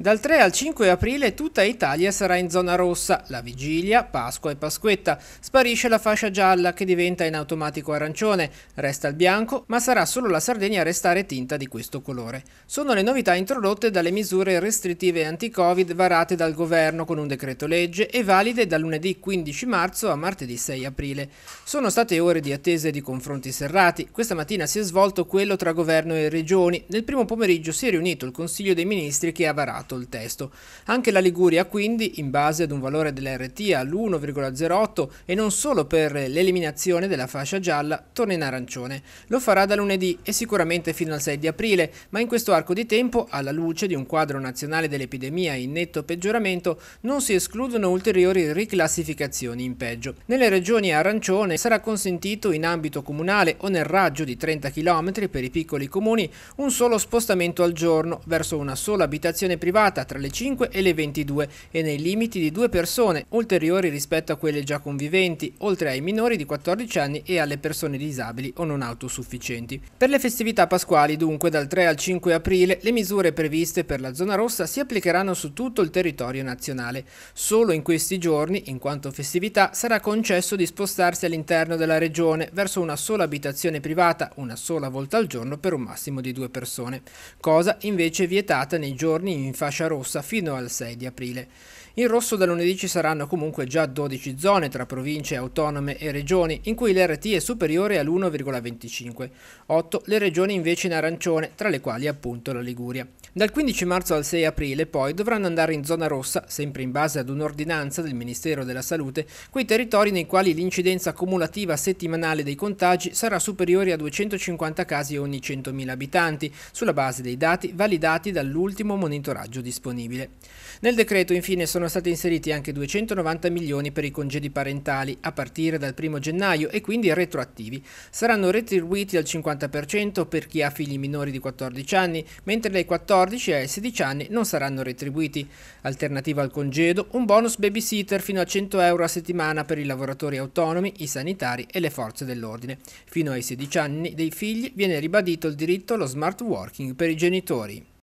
Dal 3 al 5 aprile tutta Italia sarà in zona rossa, la vigilia, Pasqua e Pasquetta. Sparisce la fascia gialla che diventa in automatico arancione, resta il bianco, ma sarà solo la Sardegna a restare tinta di questo colore. Sono le novità introdotte dalle misure restrittive anti-Covid varate dal governo con un decreto legge e valide da lunedì 15 marzo a martedì 6 aprile. Sono state ore di attese e di confronti serrati. Questa mattina si è svolto quello tra governo e regioni. Nel primo pomeriggio si è riunito il Consiglio dei Ministri che ha varato modificato il testo. Anche la Liguria quindi, in base ad un valore dell'RT all'1,08 e non solo per l'eliminazione della fascia gialla, torna in arancione. Lo farà da lunedì e sicuramente fino al 6 di aprile, ma in questo arco di tempo, alla luce di un quadro nazionale dell'epidemia in netto peggioramento, non si escludono ulteriori riclassificazioni in peggio. Nelle regioni arancione sarà consentito in ambito comunale o nel raggio di 30 km per i piccoli comuni un solo spostamento al giorno verso una sola abitazione privata privata tra le 5 e le 22 e nei limiti di due persone, ulteriori rispetto a quelle già conviventi, oltre ai minori di 14 anni e alle persone disabili o non autosufficienti. Per le festività pasquali, dunque, dal 3 al 5 aprile, le misure previste per la zona rossa si applicheranno su tutto il territorio nazionale. Solo in questi giorni, in quanto festività, sarà concesso di spostarsi all'interno della regione verso una sola abitazione privata, una sola volta al giorno per un massimo di due persone, cosa invece vietata nei giorni in fase fascia rossa fino al 6 di aprile. In rosso da lunedì ci saranno comunque già 12 zone tra province autonome e regioni in cui l'RT è superiore all'1,25, 8 le regioni invece in arancione, tra le quali appunto la Liguria. Dal 15 marzo al 6 aprile poi dovranno andare in zona rossa, sempre in base ad un'ordinanza del Ministero della Salute, quei territori nei quali l'incidenza cumulativa settimanale dei contagi sarà superiore a 250 casi ogni 100.000 abitanti, sulla base dei dati validati dall'ultimo monitoraggio disponibile. Nel decreto infine sono stati inseriti anche 290 milioni per i congedi parentali a partire dal 1 gennaio e quindi retroattivi. Saranno retribuiti al 50% per chi ha figli minori di 14 anni, mentre dai 14 14 ai 16 anni non saranno retribuiti. Alternativa al congedo, un bonus babysitter fino a 100 euro a settimana per i lavoratori autonomi, i sanitari e le forze dell'ordine. Fino ai 16 anni dei figli viene ribadito il diritto allo smart working per i genitori.